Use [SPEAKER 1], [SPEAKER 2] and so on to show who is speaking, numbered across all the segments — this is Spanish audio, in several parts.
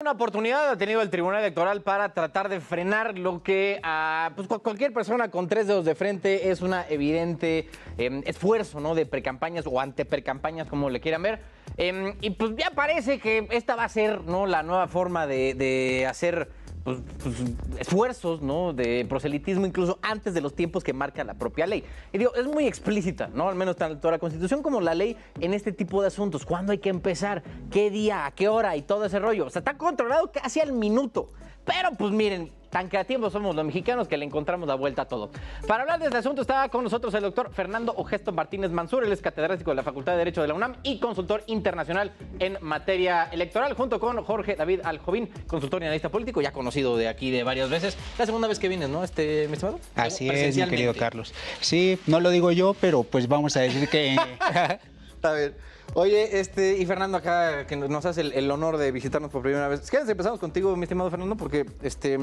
[SPEAKER 1] Una oportunidad ha tenido el Tribunal Electoral para tratar de frenar lo que a ah, pues, cualquier persona con tres dedos de frente es un evidente em, esfuerzo ¿no? de precampañas o anteprecampañas, como le quieran ver. Em, y pues ya parece que esta va a ser ¿no? la nueva forma de, de hacer pues, pues, esfuerzos ¿no? de proselitismo incluso antes de los tiempos que marca la propia ley. Y digo, es muy explícita, ¿no? al menos tanto la Constitución como la ley en este tipo de asuntos. ¿Cuándo hay que empezar? ¿Qué día? ¿A qué hora? Y todo ese rollo. O sea, está controlado casi al minuto. Pero pues miren, tan creativos somos los mexicanos que le encontramos la vuelta a todo. Para hablar de este asunto está con nosotros el doctor Fernando Ogesto Martínez Mansur, él es catedrático de la Facultad de Derecho de la UNAM y consultor internacional en materia electoral, junto con Jorge David Aljovín, consultor y analista político, ya conocido de aquí de varias veces. La segunda vez que vienes, ¿no, este, mi estimado? Así es, mi querido
[SPEAKER 2] Carlos. Sí, no lo digo yo, pero pues vamos a decir que...
[SPEAKER 1] A ver, Oye, este, y Fernando acá, que nos hace el, honor de visitarnos por primera vez. Quédense, empezamos contigo, mi estimado Fernando, porque este.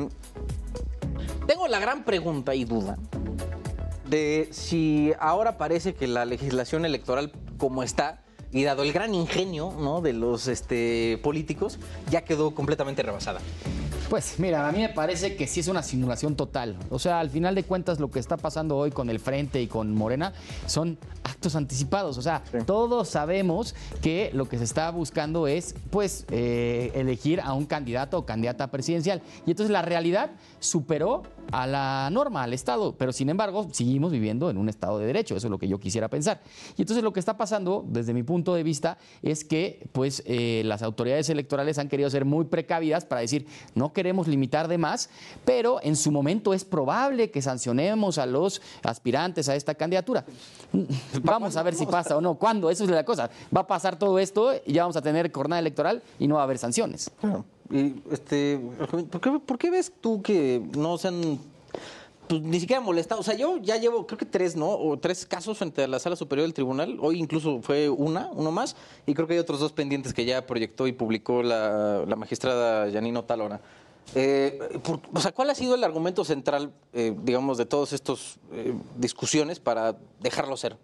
[SPEAKER 1] Tengo la gran pregunta y duda de si ahora parece que la legislación electoral como está y dado el gran ingenio ¿no? de los este, políticos, ya quedó completamente rebasada.
[SPEAKER 3] Pues mira, a mí me parece que sí es una simulación total. O sea, al final de cuentas lo que está pasando hoy con el Frente y con Morena son actos anticipados. O sea, todos sabemos que lo que se está buscando es, pues, eh, elegir a un candidato o candidata presidencial. Y entonces la realidad superó a la norma, al Estado. Pero sin embargo, seguimos viviendo en un Estado de Derecho. Eso es lo que yo quisiera pensar. Y entonces lo que está pasando, desde mi punto de vista, es que, pues, eh, las autoridades electorales han querido ser muy precavidas para decir, no queremos limitar de más, pero en su momento es probable que sancionemos a los aspirantes a esta candidatura. Vamos a ver si pasa o no. ¿Cuándo? Eso es la cosa. Va a pasar todo esto y ya vamos a tener jornada electoral y no va a haber sanciones. este, ¿por qué, ves tú que no se han pues, ni siquiera
[SPEAKER 1] molestado. O sea, yo ya llevo, creo que tres, ¿no? O tres casos frente a la sala superior del tribunal. Hoy incluso fue una, uno más. Y creo que hay otros dos pendientes que ya proyectó y publicó la, magistrada Yanino Talora. Eh, sea, ¿cuál ha sido el argumento central, eh, digamos, de todas estas eh, discusiones para dejarlo ser?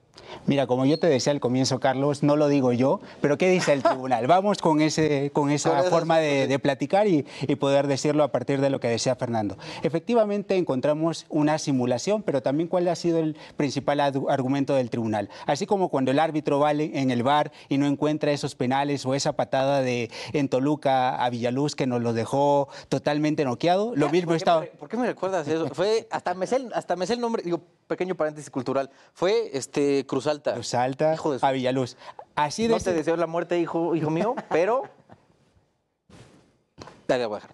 [SPEAKER 2] Mira, como yo te decía al comienzo, Carlos, no lo digo yo, pero ¿qué dice el tribunal? Vamos con, ese, con esa forma de, platicar y, poder decirlo a partir de lo que decía Fernando. Efectivamente, encontramos una simulación, pero también cuál ha sido el principal argumento del tribunal. Así como cuando el árbitro va en el bar y no encuentra esos penales o esa patada de en Toluca a Villaluz que nos lo dejó totalmente realmente noqueado. Lo mismo ¿Por estaba. ¿Por
[SPEAKER 1] qué me recuerdas eso? Fue, hasta me, el, hasta nombre, digo, pequeño paréntesis cultural. Fue este Cruz Alta. Cruz Alta, hijo de su... a Villaluz. Así de no te deseo la muerte, hijo, hijo mío, pero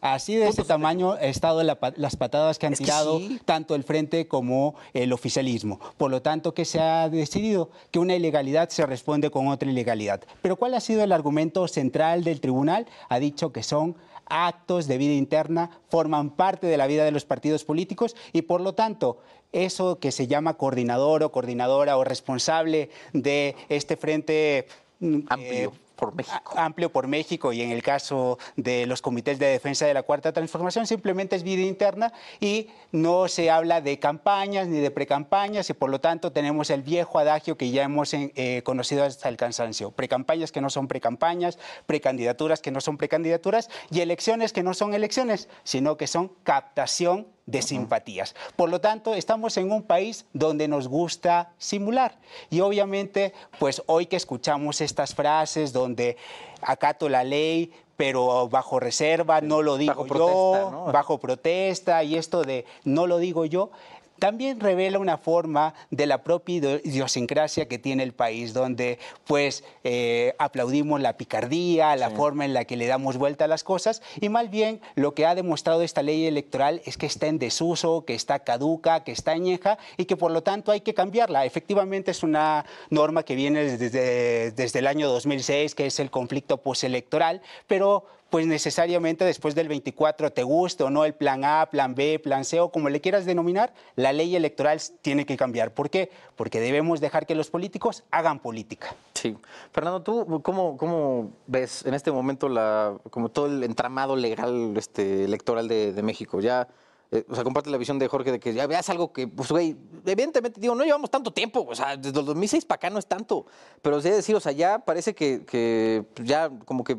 [SPEAKER 2] Así de ese tamaño han estado las patadas que han tirado tanto el frente como el oficialismo. Por lo tanto, que se ha decidido que una ilegalidad se responde con otra ilegalidad. Pero ¿cuál ha sido el argumento central del tribunal? Ha dicho que son actos de vida interna, forman parte de la vida de los partidos políticos y por lo tanto eso que se llama coordinador o coordinadora o responsable de este frente mm, amplio. Eh, por México. Amplio por México y en el caso de los comités de defensa de la Cuarta Transformación simplemente es vida interna y no se habla de campañas ni de precampañas y por lo tanto tenemos el viejo adagio que ya hemos eh, eh, conocido hasta el cansancio. Precampañas que no son precampañas, precandidaturas que no son precandidaturas y elecciones que no son elecciones, sino que son captación de simpatías. Por lo tanto, estamos en un país donde nos gusta simular. Y obviamente, pues hoy que escuchamos estas frases donde acato la ley, pero bajo reserva, no lo digo yo, bajo protesta y esto de no lo digo yo, también revela una forma de la propia idiosincrasia que tiene el país, donde pues eh, aplaudimos la picardía, la forma en la que le damos vuelta a las cosas, y más bien lo que ha demostrado esta ley electoral es que está en desuso, que está caduca, que está añeja y que por lo tanto hay que cambiarla. Efectivamente es una norma que viene desde, desde el año 2006, que es el conflicto postelectoral, pero pues necesariamente después del 24, te guste o no el plan A, plan B, plan C o como le quieras denominar, la ley electoral tiene que cambiar. ¿Por qué? Porque debemos dejar que los políticos hagan política. Sí. Fernando, ¿tú cómo, cómo ves en este momento la, como todo el entramado
[SPEAKER 1] legal este, electoral de, México? Ya eh, o sea, comparte la visión de Jorge de que ya veas algo que, pues, güey, evidentemente, digo, no llevamos tanto tiempo, o sea, desde el 2006 para acá no es tanto, pero os de decir, o sea, ya parece que ya como que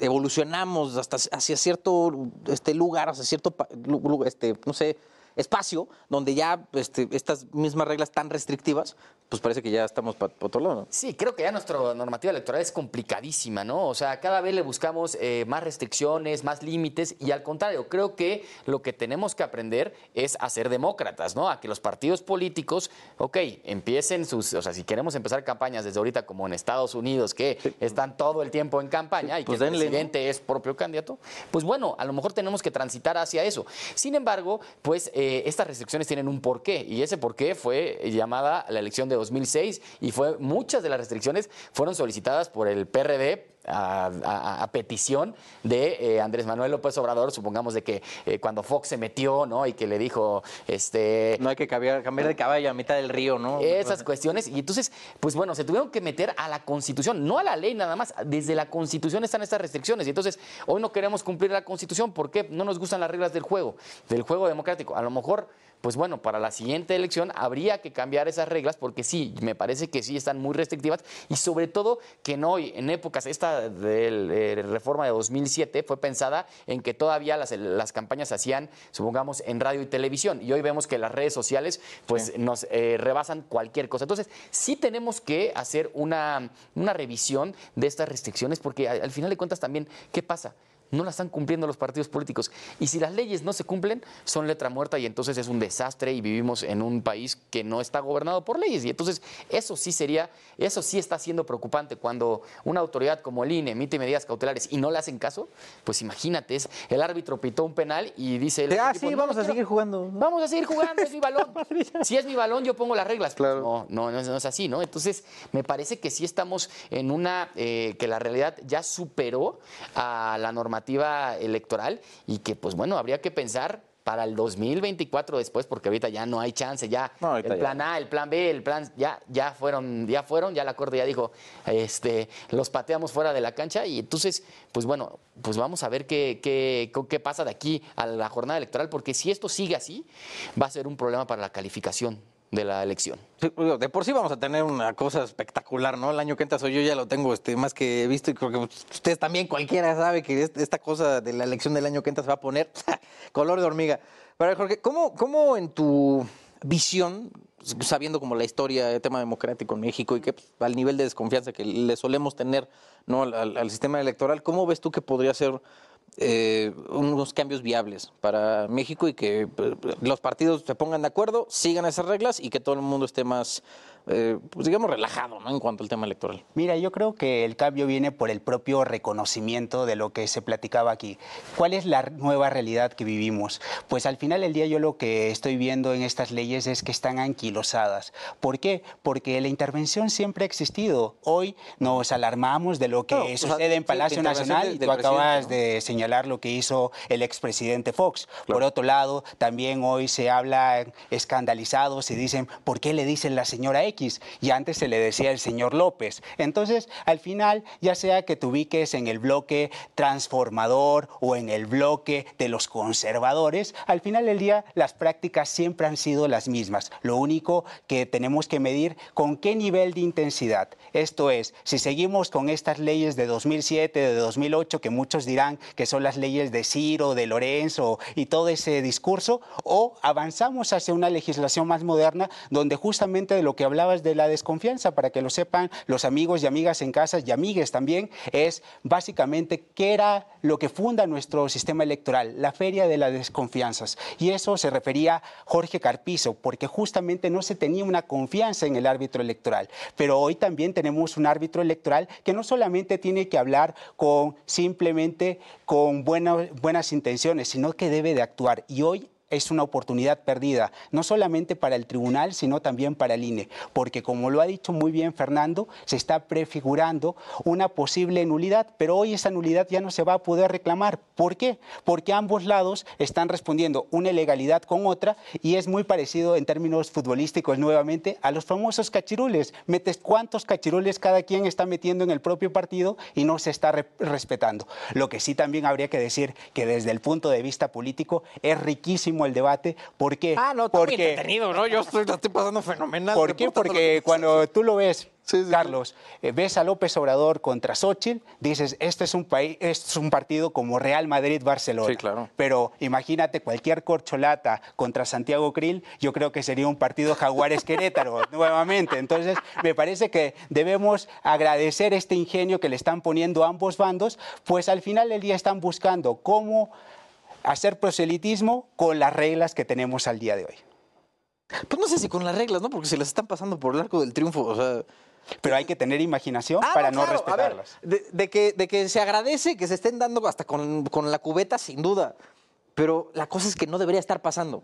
[SPEAKER 1] evolucionamos hasta hacia cierto este lugar, hacia cierto este, no sé, espacio donde ya este, estas mismas reglas tan restrictivas, pues parece que ya estamos para otro lado, ¿no?
[SPEAKER 3] Sí, creo que ya nuestra normativa electoral es complicadísima, ¿no? O sea, cada vez le buscamos eh, más restricciones, más límites, y al contrario, creo que lo que tenemos que aprender es a ser demócratas, ¿no? A que los partidos políticos, ok, empiecen sus, o sea, si queremos empezar campañas desde ahorita como en Estados Unidos, que están todo el tiempo en campaña y pues que el presidente es propio candidato, pues bueno, a lo mejor tenemos que transitar hacia eso. Sin embargo, pues... Eh, estas restricciones tienen un porqué y ese porqué fue llamada la elección de 2006 y fue muchas de las restricciones fueron solicitadas por el PRD a, petición de eh, Andrés Manuel López Obrador, supongamos de que eh, cuando Fox se metió, ¿no? Y que le dijo, este... No hay que cambiar, cambiar de caballo a mitad del río, ¿no? Esas cuestiones. Y entonces, pues bueno, se tuvieron que meter a la Constitución, no a la ley nada más. Desde la Constitución están estas restricciones. Y entonces, hoy no queremos cumplir la Constitución porque no nos gustan las reglas del juego, del juego democrático. A lo mejor pues bueno, para la siguiente elección habría que cambiar esas reglas porque sí, me parece que sí están muy restrictivas y sobre todo que no en épocas, esta de eh, reforma de 2007 fue pensada en que todavía las, las campañas se hacían, supongamos, en radio y televisión y hoy vemos que las redes sociales pues nos eh, rebasan cualquier cosa. Entonces, sí tenemos que hacer una, una revisión de estas restricciones porque al final de cuentas también, ¿qué pasa? no la están cumpliendo los partidos políticos. Y si las leyes no se cumplen, son letra muerta y entonces es un desastre y vivimos en un país que no está gobernado por leyes. Y entonces eso sí sería, eso sí está siendo preocupante cuando una autoridad como el INE emite medidas cautelares y no le hacen caso, pues imagínate, el árbitro pitó un penal y dice... ah, sí, vamos a seguir jugando. Vamos a seguir jugando, es mi balón. si es mi balón, yo pongo las reglas. No, no, no es así, ¿no? Entonces, me parece que sí estamos en una, eh, que la realidad ya superó a la normativa electoral y que, pues bueno, habría que pensar para el 2024 después, porque ahorita ya no hay chance, ya el plan A, el plan B, el plan ya ya fueron, ya fueron, ya la corte ya dijo, este, los pateamos fuera de la cancha y entonces, pues bueno, pues vamos a ver qué, qué pasa de aquí a la jornada electoral, porque si esto sigue así, va a ser un problema para la calificación de la elección.
[SPEAKER 1] de por sí vamos a tener una cosa espectacular, ¿no? El año que entra yo ya lo tengo este, más que visto y creo que ustedes también, cualquiera sabe que esta cosa de la elección del año que va a poner color de hormiga. Pero Jorge, ¿cómo, en tu visión, sabiendo como la historia del tema democrático en México y que pues, al nivel de desconfianza que le solemos tener al, al sistema electoral, ¿cómo ves tú que podría ser eh, unos cambios viables para México y que eh, los partidos se pongan de acuerdo, sigan
[SPEAKER 2] esas reglas y que todo el mundo esté más eh, pues digamos, relajado ¿no? en cuanto al tema electoral. Mira, yo creo que el cambio viene por el propio reconocimiento de lo que se platicaba aquí. ¿Cuál es la nueva realidad que vivimos? Pues al final del día yo lo que estoy viendo en estas leyes es que están anquilosadas. ¿Por qué? Porque la intervención siempre ha existido. Hoy nos alarmamos de lo que sucede en Palacio Nacional y tú acabas de señalar lo que hizo el expresidente Fox. Por otro lado, también hoy se habla escandalizado, y dicen, ¿por qué le dicen la señora X? y antes se le decía el señor López. Entonces, al final, ya sea que te ubiques en el bloque transformador o en el bloque de los conservadores, al final del día las prácticas siempre han sido las mismas. Lo único que tenemos que medir con qué nivel de intensidad esto es, si seguimos con estas leyes de 2007, de 2008, que muchos dirán que son las leyes de Ciro, de Lorenzo y todo ese discurso, o avanzamos hacia una legislación más moderna donde justamente de lo que hablabas de la desconfianza, para que lo sepan los amigos y amigas en casa y amigues también, es básicamente qué era lo que funda nuestro sistema electoral, la feria de las desconfianzas. Y eso se refería Jorge Carpizo, porque justamente no se tenía una confianza en el árbitro electoral. Pero hoy también tenemos tenemos un árbitro electoral que no solamente tiene que hablar con simplemente con buenas, buenas intenciones, sino que debe de actuar. Y hoy es una oportunidad perdida, no solamente para el tribunal, sino también para el INE, porque como lo ha dicho muy bien Fernando, se está prefigurando una posible nulidad, pero hoy esa nulidad ya no se va a poder reclamar. ¿Por qué? Porque ambos lados están respondiendo una ilegalidad con otra y es muy parecido en términos futbolísticos nuevamente a los famosos cachirules. Metes cuántos cachirules cada quien está metiendo en el propio partido y no se está respetando. Lo que sí también habría que decir que desde el punto de vista político es riquísimo el debate. ¿Por qué? Ah, no, porque, ¿no? Yo estoy, pasando fenomenal. ¿Por qué? Porque cuando tú lo ves, Carlos, eh, ves a López Obrador contra Xochitl, dices, este es un, país, este es un partido como Real Madrid-Barcelona. claro. Pero imagínate cualquier corcholata contra Santiago Krill, yo creo que sería un partido Jaguares-Querétaro nuevamente. Entonces, me parece que debemos agradecer este ingenio que le están poniendo ambos bandos, pues al final del día están buscando cómo hacer proselitismo con las reglas que tenemos al día de hoy. Pues no sé si con las reglas, ¿no? Porque se las están pasando por el arco del triunfo, Pero hay que tener imaginación ah, para no, respetarlas.
[SPEAKER 1] de, que, de, que, se agradece que se estén dando hasta con, con la cubeta, sin duda. Pero la cosa es que no debería estar pasando.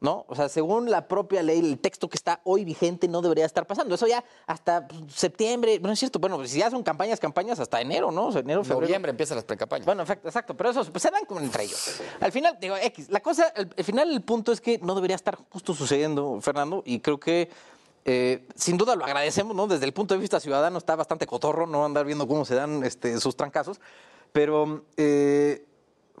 [SPEAKER 1] ¿no? O sea, según la propia ley, el texto que está hoy vigente no debería estar pasando. Eso ya hasta pues, septiembre, no es cierto. Bueno, pues, si ya son campañas, campañas hasta enero, ¿no? enero, febrero. Noviembre empiezan las pre-campañas. Bueno, exacto, Pero eso pues, se dan como entre ellos. Al final, digo, X. La cosa, al, final, el punto es que no debería estar justo sucediendo, Fernando, y creo que. Eh, sin duda lo agradecemos, ¿no? Desde el punto de vista ciudadano está bastante cotorro no andar viendo cómo se dan este, sus trancazos, pero eh,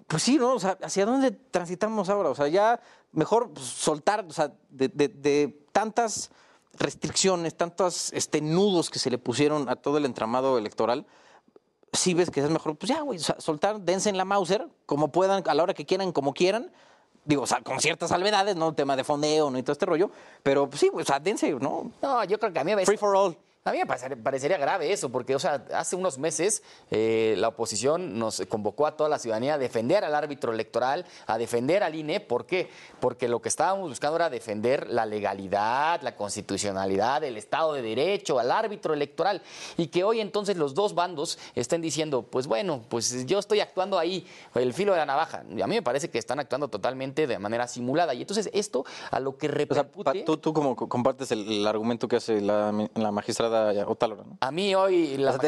[SPEAKER 1] pues sí, ¿no? O sea, ¿hacia dónde transitamos ahora? O sea, ya mejor pues, soltar, o sea, de, tantas restricciones, tantos este, nudos que se le pusieron a todo el entramado electoral, si sí ves que es mejor, pues ya, güey, soltar, dense en la Mauser, como puedan, a la hora que quieran, como quieran, digo, o sea, con ciertas salvedades, ¿no? tema de fondeo, ¿no? Y todo este rollo. Pero pues sí, o sea, dense, ¿no?
[SPEAKER 3] No, yo creo que a mí Free for all. A mí me parecería grave eso, porque o sea, hace unos meses eh, la oposición nos convocó a toda la ciudadanía a defender al árbitro electoral, a defender al INE. ¿Por qué? Porque lo que estábamos buscando era defender la legalidad, la constitucionalidad, el Estado de Derecho, al árbitro electoral. Y que hoy entonces los dos bandos estén diciendo, pues bueno, pues yo estoy actuando ahí, el filo de la navaja. a mí me parece que están actuando totalmente de manera simulada. Y entonces esto a lo que repercute... O sea, tú, como compartes el, argumento que hace la magistrada a mí hoy la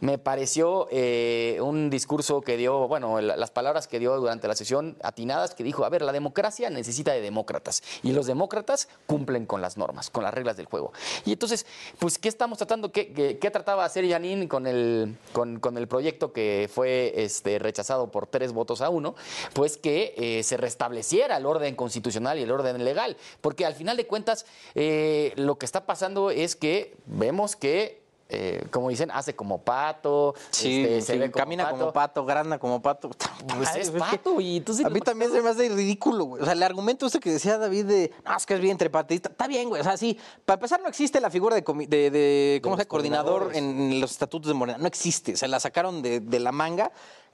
[SPEAKER 3] Me pareció eh, un discurso que dio, bueno, las palabras que dio durante la sesión atinadas, que dijo, a ver, la democracia necesita de demócratas y los demócratas cumplen con las normas, con las reglas del juego. Y entonces, pues, ¿qué estamos tratando? ¿Qué, trataba hacer Yanin con el, con, el proyecto que fue este, rechazado por tres votos a uno? Pues que eh, se restableciera el orden constitucional y el orden legal, porque al final de cuentas eh, lo que está pasando es que vemos que eh, como dicen, hace como pato, este, camina como pato, grana como pato. es pato,
[SPEAKER 1] A mí también se me hace ridículo, O sea, el argumento ese que decía David de, no, es que es bien trepatista, está bien, güey. O sea, sí, para empezar no existe la figura de, ¿cómo coordinador en los estatutos de Morena, no existe, se la sacaron de, de la manga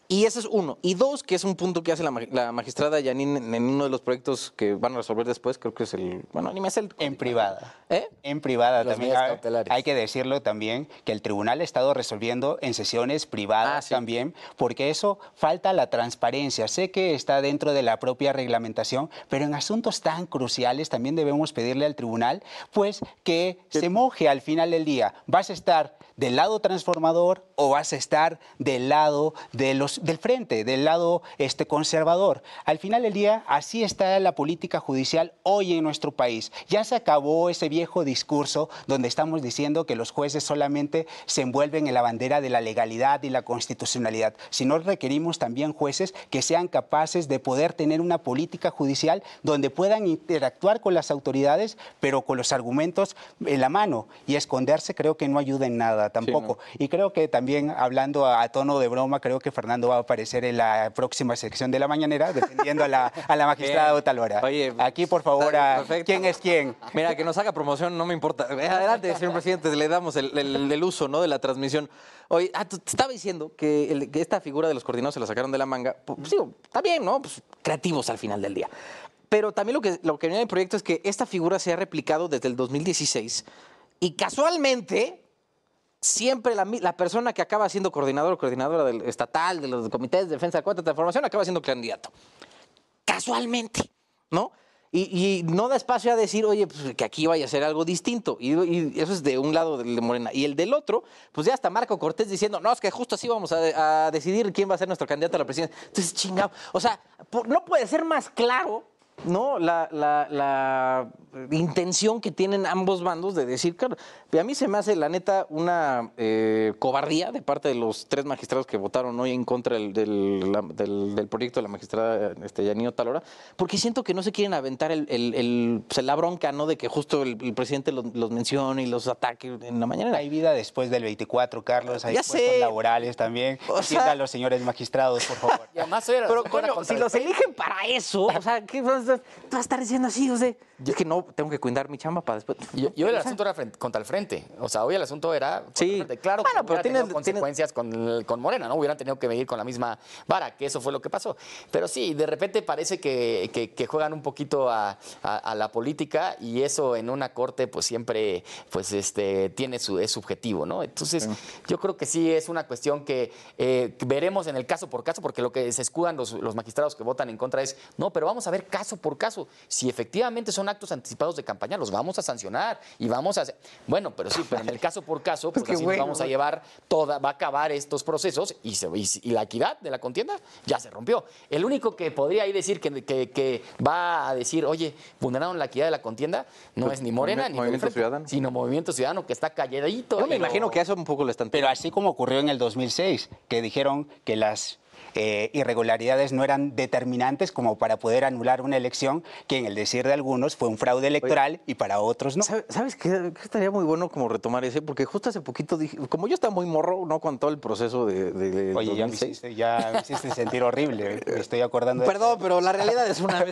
[SPEAKER 1] y ese es uno. Y dos, que es un punto que hace la, magistrada Yanin en uno de los proyectos que van a resolver después, creo que es el.
[SPEAKER 2] Bueno, ni me hace el. En privada. ¿Eh? En privada también. Ah, hay que decirlo también que el tribunal ha estado resolviendo en sesiones privadas ah, también, porque eso falta la transparencia. Sé que está dentro de la propia reglamentación, pero en asuntos tan cruciales también debemos pedirle al tribunal, pues, que se moje al final del día. ¿Vas a estar del lado transformador o vas a estar del lado de los del frente, del lado este, conservador. Al final del día, así está la política judicial hoy en nuestro país. Ya se acabó ese viejo discurso donde estamos diciendo que los jueces solamente se envuelven en la bandera de la legalidad y la constitucionalidad, Si no, requerimos también jueces que sean capaces de poder tener una política judicial donde puedan interactuar con las autoridades, pero con los argumentos en la mano. Y esconderse creo que no ayuda en nada tampoco. Y creo que también, hablando a tono de broma, creo que Fernando va a aparecer en la próxima sección de la mañanera, defendiendo a la, a la magistrada Otalora. tal Oye, aquí por favor, ¿quién es quién? Mira, que nos haga promoción, no me importa. Eh, adelante, señor presidente, le damos el, uso ¿no?
[SPEAKER 1] de la transmisión. Oye, ah, te estaba diciendo que, esta figura de los coordinados se la sacaron de la manga. Pues, pues está bien, ¿no? Pues, creativos al final del día. Pero también lo que, lo que viene del proyecto es que esta figura se ha replicado desde el 2016 y casualmente siempre la, persona que acaba siendo coordinador o coordinadora del estatal, de los comités de defensa de la transformación, acaba siendo candidato. Casualmente, ¿no? Y, no da espacio a decir, oye, pues, que aquí vaya a ser algo distinto. Y, eso es de un lado de Morena. Y el del otro, pues ya está Marco Cortés diciendo, no, es que justo así vamos a, decidir quién va a ser nuestro candidato a la presidencia. Entonces, chingado. O sea, no puede ser más claro, ¿no? la intención que tienen ambos bandos de decir, claro, a mí se me hace la neta una eh, cobardía de parte de los tres magistrados que votaron hoy en contra del, del, proyecto de la magistrada este, Yanino Talora, porque siento que no se quieren aventar el, el, el la bronca, ¿no? De que justo el, presidente los, los mencione y los ataque en la mañana. Hay vida después del
[SPEAKER 2] 24, Carlos, hay puestos laborales también. los señores magistrados, por favor.
[SPEAKER 1] Pero, si los eligen para eso, o sea, ¿qué vas a estar diciendo así? O sea, es
[SPEAKER 2] que no
[SPEAKER 3] tengo que cuidar mi chamba para después. Y, hoy el asunto era contra el frente. O sea, hoy el asunto era. Sí. Claro bueno, que pero tienes consecuencias Con, Morena, ¿no? Hubieran tenido que venir con la misma vara, que eso fue lo que pasó. Pero sí, de repente parece que, juegan un poquito a, la política y eso en una corte, pues siempre, pues este, tiene su, es subjetivo, ¿no? Entonces, yo creo que sí es una cuestión que eh, veremos en el caso por caso, porque lo que se escudan los, los magistrados que votan en contra es, no, pero vamos a ver caso por caso si efectivamente son actos anticipados de campaña, los vamos a sancionar y vamos a Bueno, pero sí, pero en el caso por caso, pues, así vamos a llevar toda, va a acabar estos procesos y, la equidad de la contienda ya se rompió. El único que podría ahí decir que, que, va a decir, oye, vulneraron la equidad de la contienda, no pues es ni Morena ni Movimiento sino Movimiento Ciudadano que está calladito. Yo me imagino que eso un poco
[SPEAKER 2] lo están. Pero así como ocurrió en el 2006, que dijeron que las eh, irregularidades no eran determinantes como para poder anular una elección que en el decir de algunos fue un fraude electoral y para otros no. ¿Sabes qué? Estaría muy bueno como retomar ese, porque justo hace poquito dije, como
[SPEAKER 1] yo estaba muy morro, ¿no? Con todo el proceso de... Oye, ya me, hiciste, sentir horrible, estoy acordando. Perdón, pero la realidad es una...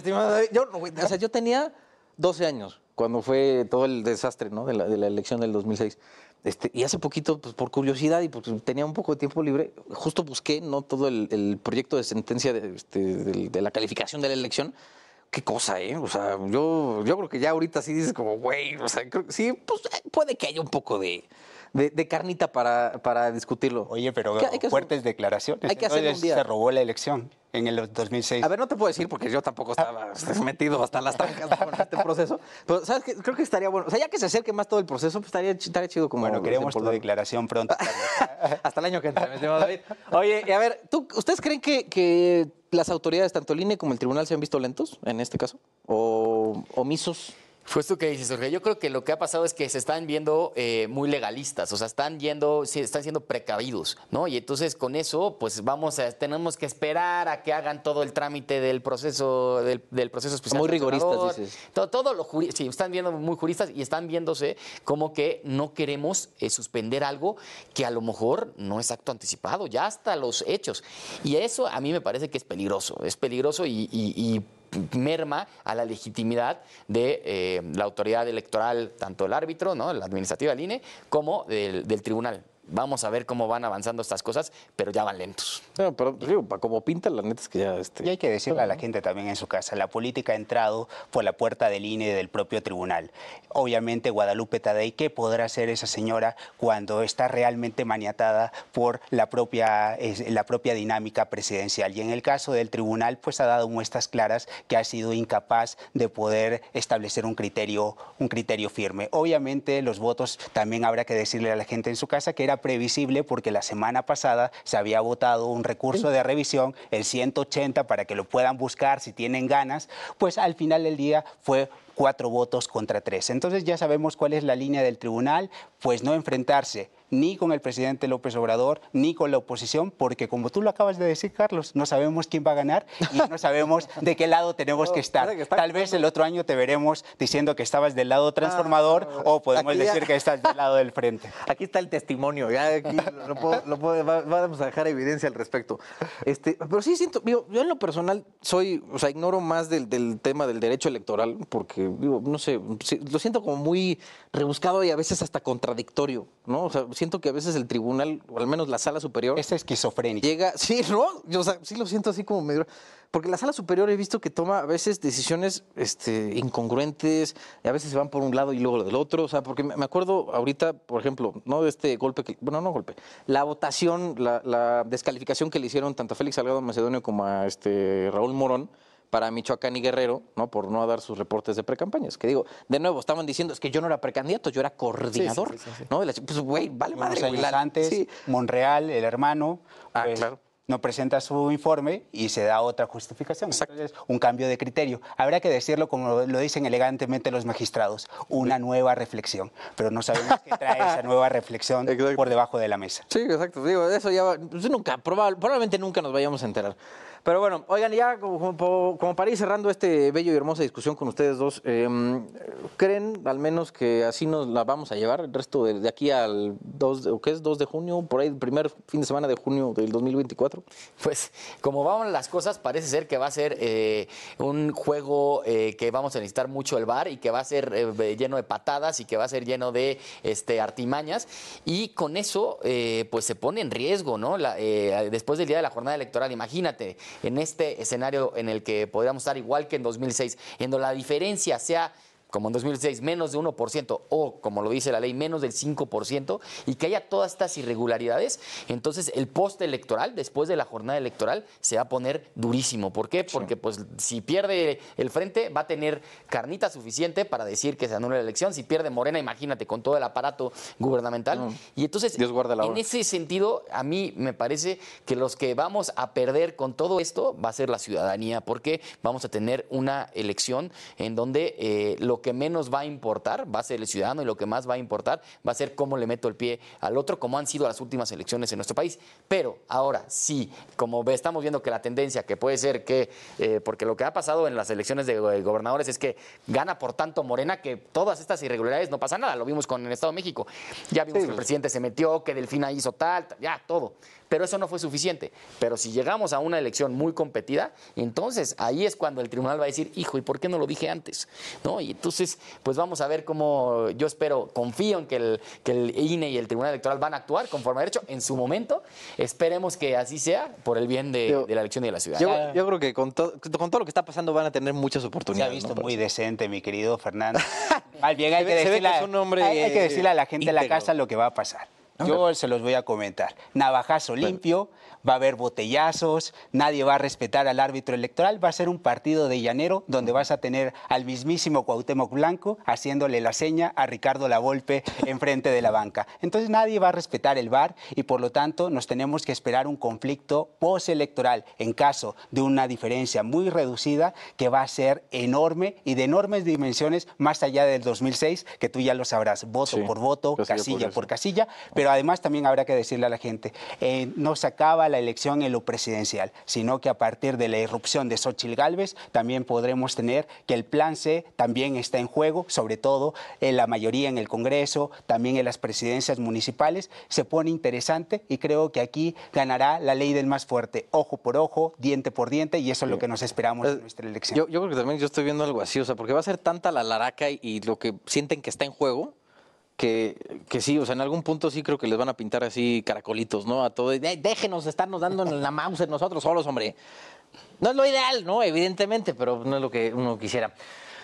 [SPEAKER 1] Yo, o sea, yo tenía... 12 años, cuando fue todo el desastre ¿no? de, la, elección del 2006. Este, y hace poquito, pues por curiosidad y porque tenía un poco de tiempo libre, justo busqué no todo el, proyecto de sentencia este, de, la calificación de la elección. Qué cosa, ¿eh? O sea, yo, yo creo que ya ahorita sí dices como, güey, o sea, sí, pues puede que haya un poco de, de, carnita
[SPEAKER 2] para, discutirlo. Oye, pero fuertes declaraciones. Hay que ¿eh? Se robó la elección en el 2006. A ver, no te puedo decir porque yo tampoco ah. estaba pues, metido hasta las trancas con este
[SPEAKER 1] proceso. Pero, ¿sabes qué? Creo que estaría bueno. O sea, ya que se acerque más todo el proceso, pues estaría, chido como. Bueno, queremos tu
[SPEAKER 2] declaración pronto. hasta el año que entra, me David.
[SPEAKER 1] Oye, a ver, ¿tú, ¿ustedes creen que, que
[SPEAKER 3] las autoridades, tanto el INE como el tribunal, se han visto lentos en este caso? ¿O omisos? Pues tú que dices, Jorge. Yo creo que lo que ha pasado es que se están viendo eh, muy legalistas, o sea, están yendo, están siendo precavidos, ¿no? Y entonces con eso, pues vamos a, tenemos que esperar a que hagan todo el trámite del proceso, del, proceso especial. Muy rigoristas, dices. Todo, todo lo sí, están viendo muy juristas y están viéndose como que no queremos eh, suspender algo que a lo mejor no es acto anticipado, ya hasta los hechos. Y eso a mí me parece que es peligroso, es peligroso y, y, y merma a la legitimidad de eh, la autoridad electoral, tanto el árbitro, ¿no? la administrativa del INE, como del tribunal. Vamos a ver cómo van avanzando estas cosas, pero ya van lentos. pero pues, como pinta, la neta que
[SPEAKER 2] ya... Este, y hay que decirle a la gente también en su casa, la política ha entrado por la puerta del INE del propio tribunal. Obviamente Guadalupe Tadei, ¿qué podrá hacer esa señora cuando está realmente maniatada por la propia, la propia dinámica presidencial? Y en el caso del tribunal, pues ha dado muestras claras que ha sido incapaz de poder establecer un criterio, un criterio firme. Obviamente los votos también habrá que decirle a la gente en su casa que era previsible porque la semana pasada se había votado un recurso de revisión, el 180, para que lo puedan buscar si tienen ganas, pues al final del día fue cuatro votos contra tres. Entonces ya sabemos cuál es la línea del tribunal, pues no enfrentarse ni con el presidente López Obrador, ni con la oposición, porque como tú lo acabas de decir, Carlos, no sabemos quién va a ganar y no sabemos de qué lado tenemos que estar. Tal vez el otro año te veremos diciendo que estabas del lado transformador ah, o podemos decir que estás del lado del frente. Aquí está el testimonio, ya
[SPEAKER 1] lo podemos vamos a dejar evidencia al respecto. Este, pero sí siento, yo en lo personal soy, o sea, ignoro más del, del tema del derecho electoral, porque, digo, no sé, lo siento como muy rebuscado y a veces hasta contradictorio, ¿no? O sea, siento que a veces el tribunal, o al menos la sala superior. Esa esquizofrénica. Llega, sí, ¿no? Yo, sí lo siento así como medio. Porque la sala superior he visto que toma a veces decisiones este, incongruentes, y a veces se van por un lado y luego del otro. O sea, porque me acuerdo ahorita, por ejemplo, ¿no? De este golpe que. Bueno, no golpe. La votación, la, descalificación que le hicieron tanto a Félix Salgado Macedonio como a este Raúl Morón para Michoacán y Guerrero, ¿no? Por no dar sus reportes de precampañas. Que digo,
[SPEAKER 2] de nuevo, estaban diciendo, es que yo no era precandidato, yo era coordinador, ¿no? Pues, güey, vale madre. Años antes, Monreal, el hermano, ah, pues, no presenta su informe y se da otra justificación. un cambio de criterio. Habrá que decirlo como lo dicen elegantemente los magistrados, una nueva reflexión. Pero no sabemos qué trae esa nueva reflexión por debajo de la mesa. Sí, exacto. Digo, eso ya va... Pues, nunca, probablemente nunca nos vayamos a enterar. Pero bueno,
[SPEAKER 1] oigan, ya como, como, para ir cerrando este bello y hermosa discusión con ustedes dos, em, ¿creen al menos que así nos la vamos a llevar el resto de, aquí al 2, de, ¿qué es? 2 de
[SPEAKER 3] junio, por ahí el primer fin de semana de junio del 2024? Pues como van las cosas, parece ser que va a ser eh, un juego eh, que vamos a necesitar mucho el bar y que va a ser eh, lleno de patadas y que va a ser lleno de este, artimañas. Y con eso, pues se pone en riesgo, ¿no? después del día de la jornada electoral, imagínate en este escenario en el que podríamos estar igual que en 2006, en donde la diferencia sea como en 2006, menos de 1% o, como lo dice la ley, menos del 5% y que haya todas estas irregularidades, entonces el post electoral, después de la jornada electoral, se va a poner durísimo. ¿Por qué? Porque pues si pierde el frente va a tener carnita suficiente para decir que se anula la elección. Si pierde Morena, imagínate, con todo el aparato gubernamental. Y entonces, en ese sentido, a mí me parece que los que vamos a perder con todo esto va a ser la ciudadanía, porque vamos a tener una elección en donde eh, lo que menos va a importar va a ser el ciudadano y lo que más va a importar va a ser cómo le meto el pie al otro, como han sido las últimas elecciones en nuestro país. Pero ahora sí, como estamos viendo que la tendencia que puede ser que, eh, porque lo que ha pasado en las elecciones de eh, gobernadores es que gana por tanto Morena que todas estas irregularidades no pasa nada, lo vimos con el Estado de México, ya vimos que el pues. presidente se metió, que Delfina hizo tal, ya todo pero eso no fue suficiente. Pero si llegamos a una elección muy competida, entonces ahí es cuando el tribunal va a decir, hijo, ¿y por qué no lo dije antes? ¿No? Y entonces, pues vamos a ver cómo yo espero, confío en que el, INE e y el Tribunal Electoral van a actuar conforme a derecho en su momento. Esperemos que así sea por el bien de, la elección y de la ciudad. Yo, creo que con, con, todo lo que está pasando van a tener muchas oportunidades. ha visto muy decente, mi querido Fernando.
[SPEAKER 2] Al bien hay que decirle a la gente de la casa lo que va a pasar. Yo se los voy a comentar. Navajazo limpio, va a haber botellazos, nadie va a respetar al árbitro electoral, va a ser un partido de llanero donde vas a tener al mismísimo Cuauhtémoc Blanco haciéndole la seña a Ricardo Lavolpe enfrente de la banca. Entonces nadie va a respetar el VAR y por lo tanto nos tenemos que esperar un conflicto postelectoral en caso de una diferencia muy reducida que va a ser enorme y de enormes dimensiones más allá del 2006, que tú ya lo sabrás, voto por voto, casilla, por, casilla, pero además también habrá que decirle a la gente, eh, no se acaba la elección en lo presidencial, sino que a partir de la irrupción de Xochitl Galvez también podremos tener que el plan C también está en juego, sobre todo en la mayoría en el Congreso, también en las presidencias municipales. Se pone interesante y creo que aquí ganará la ley del más fuerte, ojo por ojo, diente por diente, y eso es lo que nos esperamos eh, en nuestra
[SPEAKER 1] elección. Yo, creo que también yo estoy viendo algo así, o sea, porque va a ser tanta la laraca y lo que sienten que está en juego, que, sí, o sea, en algún punto sí creo que les van a pintar así caracolitos, ¿no? A todo. Eh, déjenos estarnos dando en la mouse nosotros solos, hombre. No es lo ideal, ¿no? Evidentemente, pero no es lo que uno quisiera.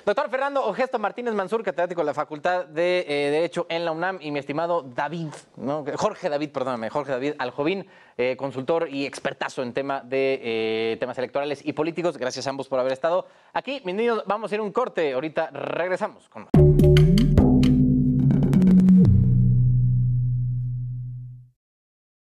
[SPEAKER 1] Doctor Fernando Ogesto Martínez Mansur, catedrático de la Facultad de eh, Derecho en la UNAM, y mi estimado David, ¿no? Jorge David, perdóname, Jorge David Aljovín, eh, consultor y expertazo en tema de temas electorales y políticos. Gracias a ambos por haber estado aquí. Mis niños, vamos a ir un corte. Ahorita regresamos con